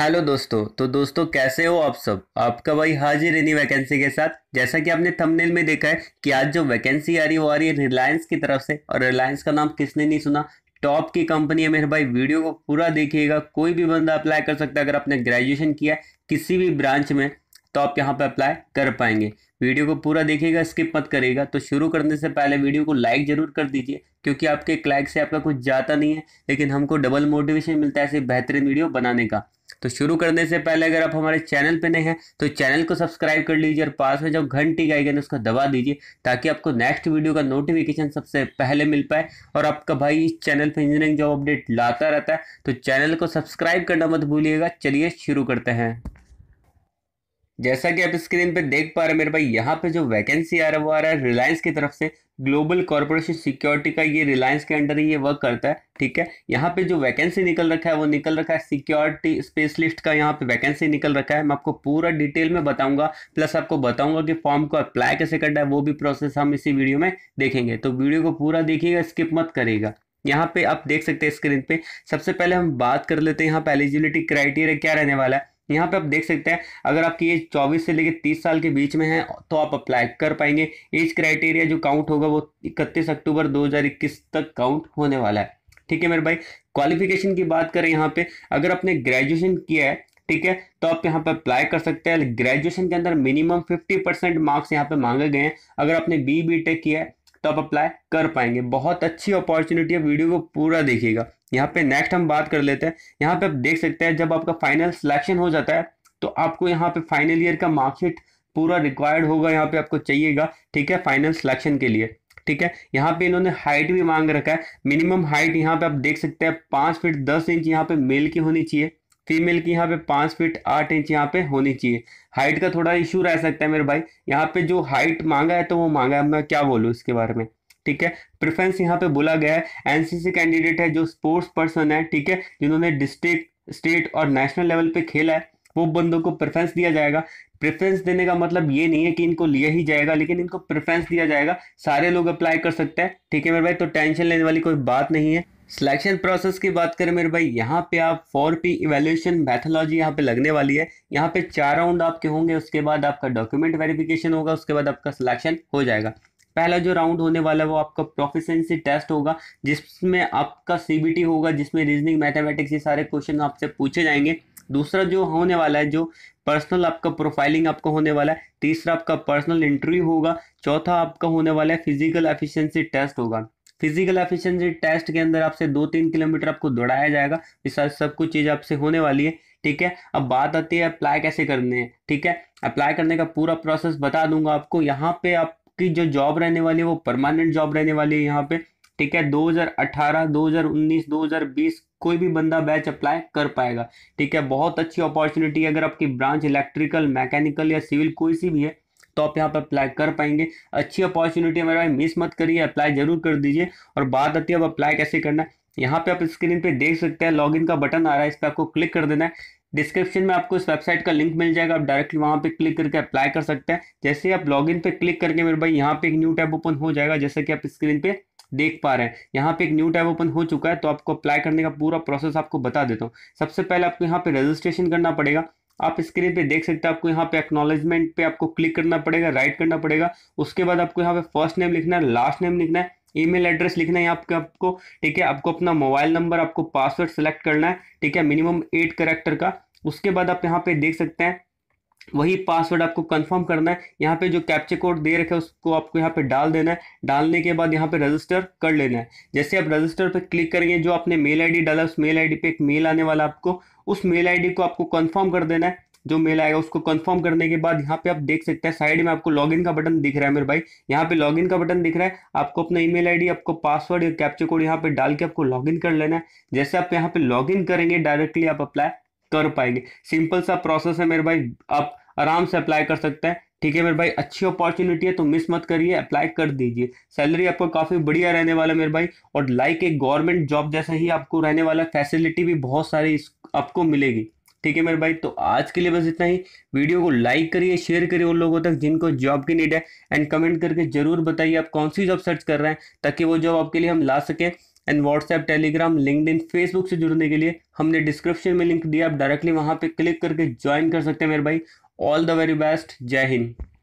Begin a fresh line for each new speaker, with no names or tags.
hello दोस्तों तो दोस्तों कैसे हो आप सब आपका भाई हाजिर एनी वैकेंसी के साथ जैसा कि आपने थंबनेल में देखा है कि आज जो वैकेंसी आ रही है वो आ रही है रिलायंस की तरफ से और रिलायंस का नाम किसने नहीं सुना टॉप की कंपनी है मेरे भाई वीडियो को पूरा देखिएगा कोई भी बंदा अप्लाई कर सकता है अगर आपने ग्रेजुएशन किया है किसी भी ब्रांच में तो आप यहाँ पर अप्लाई कर पाएंगे वीडियो को पूरा देखिएगा स्किप मत करेगा तो शुरू करने से पहले वीडियो को लाइक जरूर कर दीजिए क्योंकि आपके एक लाइक से आपका कुछ जाता नहीं है लेकिन हमको डबल मोटिवेशन मिलता है ऐसे बेहतरीन वीडियो बनाने का तो शुरू करने से पहले अगर आप हमारे चैनल पर नए हैं तो चैनल को सब्सक्राइब कर लीजिए और पास में जब घंटी का आइकन उसको दबा दीजिए ताकि आपको नेक्स्ट वीडियो का नोटिफिकेशन सबसे पहले मिल पाए और आपका भाई इस चैनल पर इंजीनियरिंग जॉब अपडेट लाता रहता है तो चैनल को सब्सक्राइब करना मत भूलिएगा चलिए शुरू करते हैं जैसा कि आप स्क्रीन पे देख पा रहे हैं मेरे भाई यहाँ पे जो वैकेंसी आ रहा है वो आ रहा है रिलायंस की तरफ से ग्लोबल कॉर्पोरेशन सिक्योरिटी का ये रिलायंस के अंडर ही ये वर्क करता है ठीक है यहाँ पे जो वैकेंसी निकल रखा है वो निकल रखा है सिक्योरिटी स्पेशलिस्ट का यहाँ पे वैकेंसी निकल रखा है मैं आपको पूरा डिटेल में बताऊंगा प्लस आपको बताऊंगा कि फॉर्म को अप्लाई कैसे करना है वो भी प्रोसेस हम इसी वीडियो में देखेंगे तो वीडियो को पूरा देखिएगा स्किप मत करेगा यहाँ पे आप देख सकते हैं स्क्रीन पे सबसे पहले हम बात कर लेते हैं यहाँ पे एलिजिबिलिटी क्राइटेरिया क्या रहने वाला है यहाँ पे आप देख सकते हैं अगर आपकी एज 24 से लेकर 30 साल के बीच में है तो आप अप्लाई कर पाएंगे एज क्राइटेरिया जो काउंट होगा वो इकतीस अक्टूबर 2021 तक काउंट होने वाला है ठीक है मेरे भाई क्वालिफिकेशन की बात करें यहाँ पे अगर आपने ग्रेजुएशन किया है ठीक है तो आप यहाँ पे अप्लाई कर सकते हैं ग्रेजुएशन के अंदर मिनिमम फिफ्टी परसेंट मार्क्स यहाँ पे मांगे गए हैं अगर आपने बी बी टेक किया है तो आप अप्लाई कर पाएंगे बहुत अच्छी अपॉर्चुनिटी है वीडियो को पूरा देखिएगा यहाँ पे नेक्स्ट हम बात कर लेते हैं यहाँ पे आप देख सकते हैं जब आपका फाइनल सिलेक्शन हो जाता है तो आपको यहाँ पे फाइनल ईयर का मार्कशीट पूरा रिक्वायर्ड होगा यहाँ पे आपको चाहिएगा ठीक है फाइनल सिलेक्शन के लिए ठीक है यहाँ पे इन्होंने हाइट भी मांग रखा है मिनिमम हाइट यहाँ पे आप देख सकते हैं पांच फीट दस इंच यहाँ पे मेल की होनी चाहिए फीमेल की यहाँ पे पाँच फीट आठ इंच यहाँ पे होनी चाहिए हाइट का थोड़ा इशू रह सकता है मेरे भाई यहाँ पे जो हाइट मांगा है तो वो मांगा है मैं क्या बोलूँ इसके बारे में ठीक है प्रेफरेंस यहाँ पे बोला गया है एनसीसी कैंडिडेट है जो स्पोर्ट्स पर्सन है ठीक है जिन्होंने डिस्ट्रिक्ट स्टेट और नेशनल लेवल पे खेला है वो बंदों को प्रेफरेंस दिया जाएगा प्रेफरेंस देने का मतलब ये नहीं है कि इनको लिया ही जाएगा लेकिन इनको प्रेफरेंस दिया जाएगा सारे लोग अप्लाई कर सकते हैं ठीक है मेरे भाई तो टेंशन लेने वाली कोई बात नहीं है सिलेक्शन प्रोसेस की बात करें मेरे भाई यहाँ पे आप फोर पी इवेल्यूशन मैथोलॉजी यहाँ पे लगने वाली है यहाँ पे चार राउंड आपके होंगे उसके बाद आपका डॉक्यूमेंट वेरिफिकेशन होगा उसके बाद आपका सिलेक्शन हो जाएगा पहला जो राउंड होने वाला है वो आपका प्रोफिशेंसी टेस्ट होगा जिसमें आपका सीबीटी होगा जिसमें रीजनिंग मैथमेटिक्स ये सारे क्वेश्चन आपसे पूछे जाएंगे दूसरा जो होने वाला है जो पर्सनल आपका प्रोफाइलिंग आपका होने वाला है तीसरा आपका पर्सनल इंटरव्यू होगा चौथा आपका होने वाला है फिजिकल एफिशिएंसी टेस्ट होगा फिजिकल एफिशिएंसी टेस्ट के अंदर आपसे दो तीन किलोमीटर आपको दौड़ाया जाएगा इस सब कुछ चीज़ आपसे होने वाली है ठीक है अब बात आती है अप्लाई कैसे करने हैं ठीक है अप्लाई करने का पूरा प्रोसेस बता दूंगा आपको यहाँ पे आप की जो जॉब रहने वाली है वो परमानेंट जॉब रहने वाली है यहाँ पे ठीक है 2018, 2019, 2020 कोई भी बंदा बैच अप्लाई कर पाएगा ठीक है बहुत अच्छी अपॉर्चुनिटी है अगर आपकी ब्रांच इलेक्ट्रिकल मैकेनिकल या सिविल कोई सी भी है तो आप यहाँ पर अप्लाई कर पाएंगे अच्छी अपॉर्चुनिटी है मेरा भाई मिस मत करिए अप्लाई जरूर कर दीजिए और बात आती है अब अप्लाई कैसे करना है यहाँ पे आप स्क्रीन पे देख सकते हैं लॉगिन का बटन आ रहा है इस पर आपको क्लिक कर देना है डिस्क्रिप्शन में आपको इस वेबसाइट का लिंक मिल जाएगा आप डायरेक्टली वहाँ पे क्लिक करके अप्लाई कर सकते हैं जैसे ही आप लॉगिन पे क्लिक करके मेरे भाई यहाँ पे एक न्यू टैब ओपन हो जाएगा जैसे कि आप स्क्रीन पे देख पा रहे हैं यहाँ पे एक न्यू टैब ओपन हो चुका है तो आपको अप्लाई करने का पूरा प्रोसेस आपको बता देता हूँ सबसे पहले आपको यहाँ पे रजिस्ट्रेशन करना पड़ेगा आप स्क्रीन पे देख सकते हैं आपको यहाँ पे एक्नोलेजमेंट पे आपको क्लिक करना पड़ेगा राइट करना पड़ेगा उसके बाद आपको यहाँ पे फर्स्ट नेम लिखना है लास्ट नेम लिखना है ईमेल एड्रेस लिखना है आपके आपको ठीक है आपको अपना मोबाइल नंबर आपको पासवर्ड सेलेक्ट करना है ठीक है मिनिमम एट करेक्टर का उसके बाद आप यहाँ पे देख सकते हैं वही पासवर्ड आपको कंफर्म करना है यहाँ पे जो कैप्चे कोड दे रखा है उसको आपको यहाँ पे डाल देना है डालने के बाद यहाँ पे रजिस्टर कर लेना है जैसे आप रजिस्टर पे क्लिक करेंगे जो आपने मेल आईडी डाला उस मेल आईडी पे एक मेल आने वाला आपको उस मेल आईडी को आपको कंफर्म कर देना है जो मेल आएगा उसको कंफर्म करने के बाद यहाँ पे आप देख सकते हैं साइड में आपको लॉगिन का बटन दिख रहा है मेरे भाई यहाँ पे लॉगिन का बटन दिख रहा है आपको अपना ईमेल आईडी आपको पासवर्ड या कैप्चर कोड यहाँ पे डाल के आपको लॉगिन कर लेना है जैसे आप यहाँ पे लॉगिन करेंगे डायरेक्टली आप अप्लाई कर पाएंगे सिंपल सा प्रोसेस है मेरे भाई आप आराम से अप्लाई कर सकते हैं ठीक है मेरे भाई अच्छी अपॉर्चुनिटी है तो मिस मत करिए अप्लाई कर दीजिए सैलरी आपको काफ़ी बढ़िया रहने वाला है मेरे भाई और लाइक एक गवर्नमेंट जॉब जैसा ही आपको रहने वाला फैसिलिटी भी बहुत सारी आपको मिलेगी ठीक है मेरे भाई तो आज के लिए बस इतना ही वीडियो को लाइक करिए शेयर करिए उन लोगों तक जिनको जॉब की नीड है एंड कमेंट करके ज़रूर बताइए आप कौन सी जॉब सर्च कर रहे हैं ताकि वो जॉब आपके लिए हम ला सकें and WhatsApp Telegram LinkedIn Facebook से जुड़ने के लिए हमने डिस्क्रिप्शन में लिंक दिया आप डायरेक्टली वहाँ पर क्लिक करके ज्वाइन कर सकते हैं मेरे भाई ऑल द वेरी बेस्ट जय हिंद